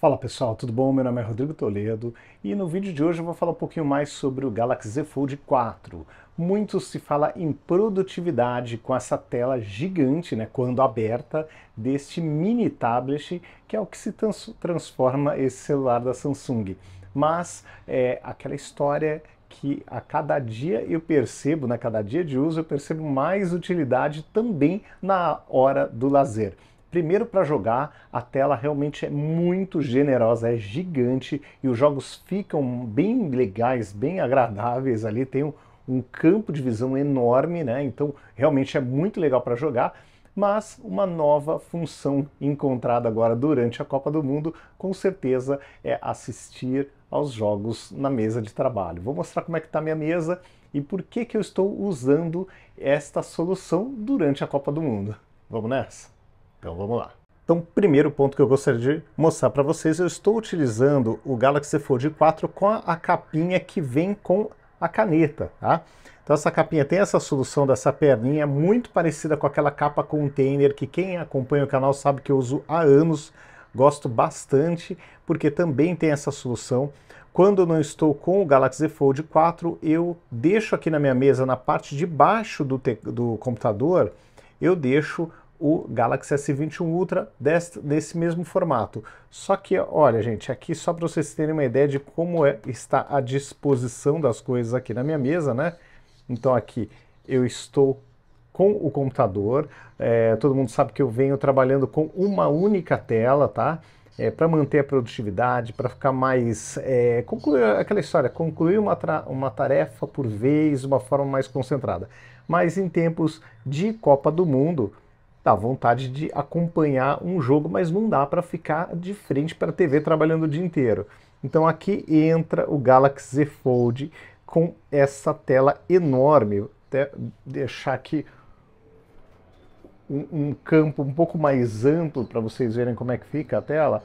Fala pessoal, tudo bom? Meu nome é Rodrigo Toledo e no vídeo de hoje eu vou falar um pouquinho mais sobre o Galaxy Z Fold 4. Muito se fala em produtividade com essa tela gigante, né, quando aberta, deste mini tablet, que é o que se trans transforma esse celular da Samsung. Mas é aquela história que a cada dia eu percebo, na né, cada dia de uso, eu percebo mais utilidade também na hora do lazer. Primeiro para jogar, a tela realmente é muito generosa, é gigante e os jogos ficam bem legais, bem agradáveis ali, tem um, um campo de visão enorme, né? Então realmente é muito legal para jogar mas uma nova função encontrada agora durante a Copa do Mundo, com certeza é assistir aos jogos na mesa de trabalho. Vou mostrar como é que está minha mesa e por que, que eu estou usando esta solução durante a Copa do Mundo. Vamos nessa? Então vamos lá. Então, primeiro ponto que eu gostaria de mostrar para vocês, eu estou utilizando o Galaxy Fold 4 com a capinha que vem com a caneta, tá? Então essa capinha tem essa solução dessa perninha muito parecida com aquela capa container que quem acompanha o canal sabe que eu uso há anos, gosto bastante, porque também tem essa solução. Quando não estou com o Galaxy Fold 4, eu deixo aqui na minha mesa, na parte de baixo do, do computador, eu deixo o Galaxy S21 Ultra desse, desse mesmo formato. Só que, olha, gente, aqui só para vocês terem uma ideia de como é, está a disposição das coisas aqui na minha mesa, né? Então aqui eu estou com o computador, é, todo mundo sabe que eu venho trabalhando com uma única tela, tá? É, para manter a produtividade, para ficar mais. É, concluir aquela história, concluir uma, uma tarefa por vez, uma forma mais concentrada. Mas em tempos de Copa do Mundo, dá vontade de acompanhar um jogo, mas não dá para ficar de frente para a TV trabalhando o dia inteiro. Então aqui entra o Galaxy Z Fold com essa tela enorme, até deixar aqui um, um campo um pouco mais amplo para vocês verem como é que fica a tela.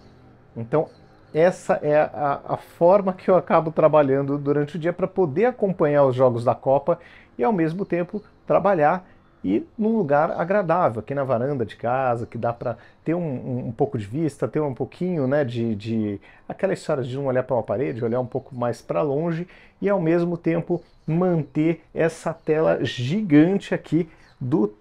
Então essa é a, a forma que eu acabo trabalhando durante o dia para poder acompanhar os jogos da Copa e ao mesmo tempo trabalhar e num lugar agradável, aqui na varanda de casa, que dá para ter um, um, um, pouco de vista, ter um pouquinho né, de, de aquela história de não olhar para uma parede, olhar um pouco mais para longe e ao mesmo tempo manter essa tela gigante aqui do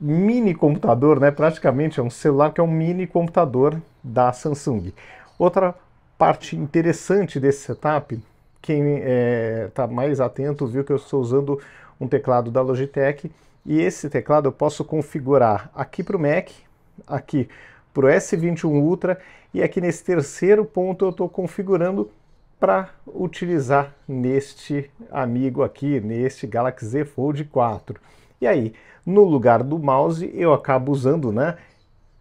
mini computador, né? praticamente é um celular que é um mini computador da Samsung. Outra parte interessante desse setup, quem está eh, é, mais atento viu que eu estou usando um teclado da Logitech e esse teclado eu posso configurar aqui para o Mac, aqui para o S21 Ultra e aqui nesse terceiro ponto eu estou configurando para utilizar neste amigo aqui, neste Galaxy Z Fold 4. E aí, no lugar do mouse, eu acabo usando né,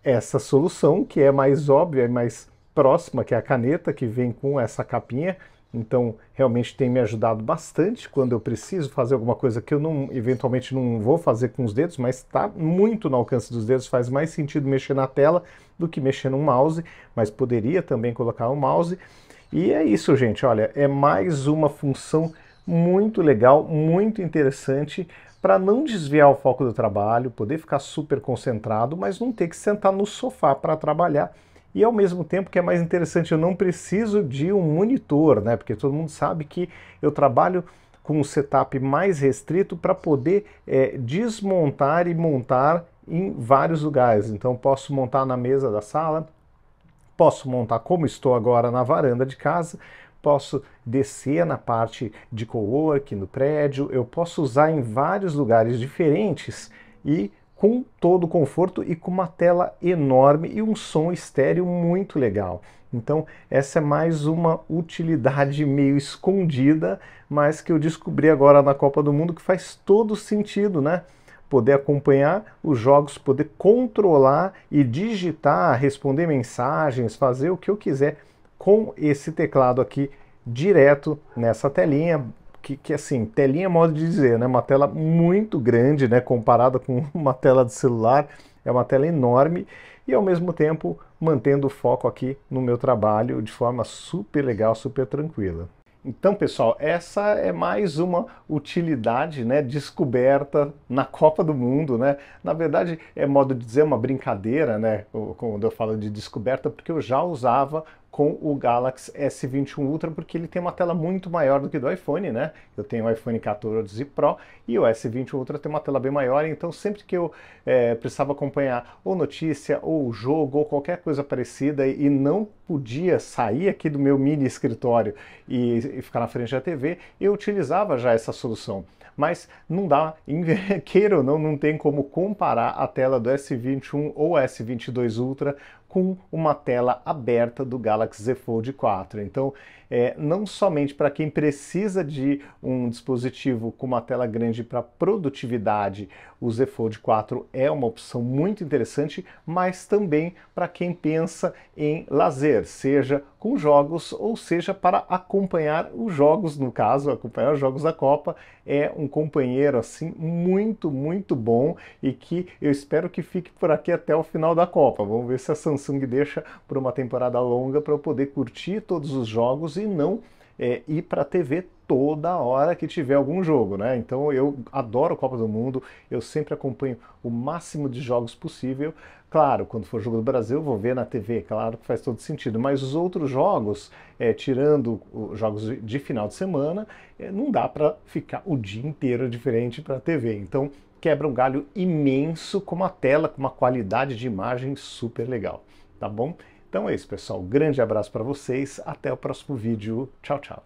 essa solução, que é mais óbvia, é mais próxima, que é a caneta, que vem com essa capinha, então, realmente tem me ajudado bastante quando eu preciso fazer alguma coisa que eu não, eventualmente não vou fazer com os dedos, mas está muito no alcance dos dedos, faz mais sentido mexer na tela do que mexer no mouse, mas poderia também colocar um mouse. E é isso, gente. Olha, é mais uma função muito legal, muito interessante para não desviar o foco do trabalho, poder ficar super concentrado, mas não ter que sentar no sofá para trabalhar e ao mesmo tempo que é mais interessante, eu não preciso de um monitor, né? Porque todo mundo sabe que eu trabalho com um setup mais restrito para poder é, desmontar e montar em vários lugares. Então posso montar na mesa da sala, posso montar como estou agora na varanda de casa, posso descer na parte de co-work, no prédio, eu posso usar em vários lugares diferentes e com todo o conforto e com uma tela enorme e um som estéreo muito legal. Então, essa é mais uma utilidade meio escondida, mas que eu descobri agora na Copa do Mundo que faz todo sentido, né? Poder acompanhar os jogos, poder controlar e digitar, responder mensagens, fazer o que eu quiser com esse teclado aqui direto nessa telinha, que, que, assim, telinha é modo de dizer, né? Uma tela muito grande, né? Comparada com uma tela de celular, é uma tela enorme e ao mesmo tempo mantendo o foco aqui no meu trabalho de forma super legal, super tranquila. Então, pessoal, essa é mais uma utilidade, né, descoberta na Copa do Mundo, né? Na verdade, é modo de dizer uma brincadeira, né, quando eu falo de descoberta, porque eu já usava com o Galaxy S21 Ultra, porque ele tem uma tela muito maior do que do iPhone, né? Eu tenho o iPhone 14 Pro e o S21 Ultra tem uma tela bem maior, então sempre que eu é, precisava acompanhar ou notícia, ou jogo, ou qualquer coisa parecida e não podia sair aqui do meu mini escritório e, e ficar na frente da TV, eu utilizava já essa solução. Mas não dá, queira ou não, não tem como comparar a tela do S21 ou S22 Ultra com uma tela aberta do Galaxy Z Fold 4. Então, é, não somente para quem precisa de um dispositivo com uma tela grande para produtividade, o Z Fold 4 é uma opção muito interessante, mas também para quem pensa em lazer, seja com jogos ou seja para acompanhar os jogos, no caso, acompanhar os jogos da Copa, é um companheiro assim muito, muito bom e que eu espero que fique por aqui até o final da Copa. Vamos ver se a Samsung deixa por uma temporada longa para eu poder curtir todos os jogos e não é, ir para a TV toda hora que tiver algum jogo, né? Então eu adoro Copa do Mundo, eu sempre acompanho o máximo de jogos possível. Claro, quando for jogo do Brasil, vou ver na TV, claro que faz todo sentido, mas os outros jogos, é, tirando os jogos de final de semana, é, não dá para ficar o dia inteiro diferente para a TV. Então quebra um galho imenso com uma tela com uma qualidade de imagem super legal, tá bom? Então é isso, pessoal. Grande abraço para vocês. Até o próximo vídeo. Tchau, tchau.